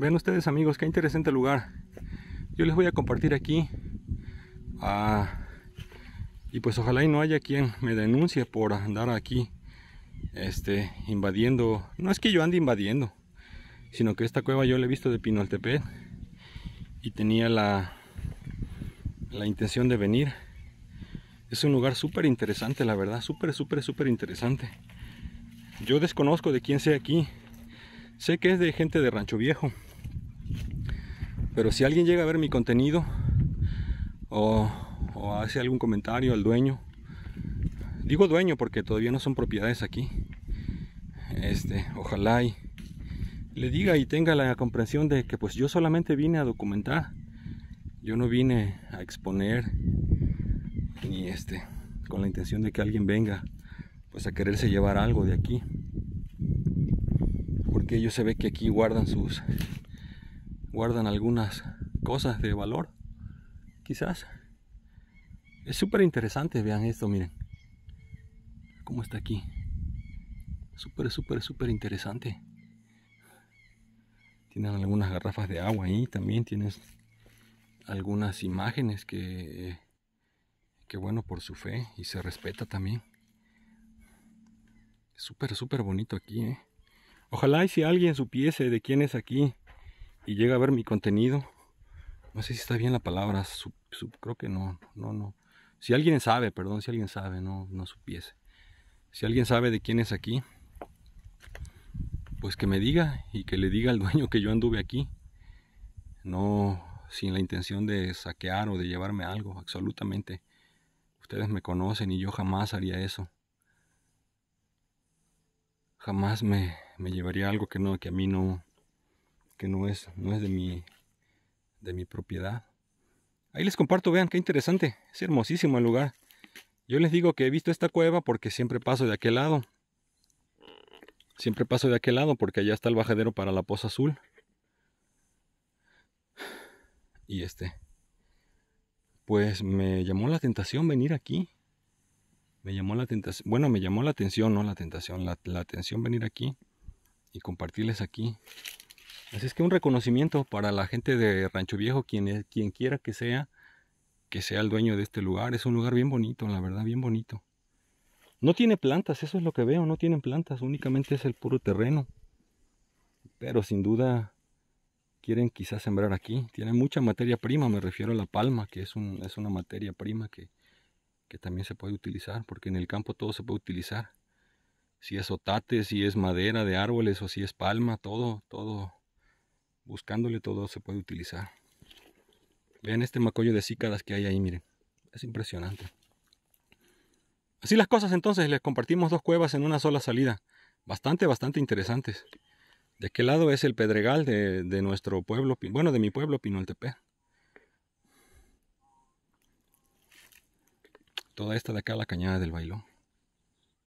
Vean ustedes amigos, qué interesante lugar. Yo les voy a compartir aquí. y pues ojalá y no haya quien me denuncie por andar aquí este, invadiendo. No es que yo ande invadiendo, sino que esta cueva yo la he visto de Pino Altepe y tenía la, la intención de venir. Es un lugar súper interesante, la verdad, súper, súper, súper interesante. Yo desconozco de quién sea aquí. Sé que es de gente de Rancho Viejo pero si alguien llega a ver mi contenido o, hace algún comentario al dueño, digo dueño porque todavía no son propiedades aquí, este, ojalá y le diga y tenga la comprensión de que pues yo solamente vine a documentar, yo no vine a exponer ni este, con la intención de que alguien venga pues a quererse llevar algo de aquí porque ellos se ve que aquí guardan sus guardan algunas cosas de valor, quizás. Es súper interesante, vean esto, miren. Cómo está aquí. Súper, súper, súper interesante. Tienen algunas garrafas de agua ahí, también tienes algunas imágenes que, que bueno, por su fe y se respeta también. Súper, súper bonito aquí, ¿eh? Ojalá y si alguien supiese de quién es aquí, y llega a ver mi contenido, no sé si está bien la palabra, creo que no, no, no. Si alguien sabe, perdón, si alguien sabe, no, no supiese. Si alguien sabe de quién es aquí, pues que me diga y que le diga al dueño que yo anduve aquí. No sin la intención de saquear o de llevarme algo, absolutamente. Ustedes me conocen y yo jamás haría eso. Jamás me, me llevaría algo que no, que a mí no, que no es, no es de, mi, de mi propiedad. Ahí les comparto, vean qué interesante, es hermosísimo el lugar. Yo les digo que he visto esta cueva porque siempre paso de aquel lado. Siempre paso de aquel lado porque allá está el bajadero para la Poza Azul. Y este, pues me llamó la tentación venir aquí. Me llamó la tentación, bueno, me llamó la atención, no la tentación, la, la atención venir aquí y compartirles aquí Así es que un reconocimiento para la gente de Rancho Viejo, quien, quien quiera que sea, que sea el dueño de este lugar. Es un lugar bien bonito, la verdad, bien bonito. No tiene plantas, eso es lo que veo, no tienen plantas, únicamente es el puro terreno. Pero sin duda quieren quizás sembrar aquí. Tiene mucha materia prima, me refiero a la palma, que es, un, es una materia prima que, que también se puede utilizar, porque en el campo todo se puede utilizar. Si es otate, si es madera de árboles o si es palma, todo, todo buscándole todo se puede utilizar. Vean este macollo de cícaras que hay ahí, miren. Es impresionante. Así las cosas entonces, les compartimos dos cuevas en una sola salida. Bastante, bastante interesantes. De qué lado es el Pedregal de, nuestro pueblo, bueno, de mi pueblo, Pinoltepe. Toda esta de acá, la cañada del bailón.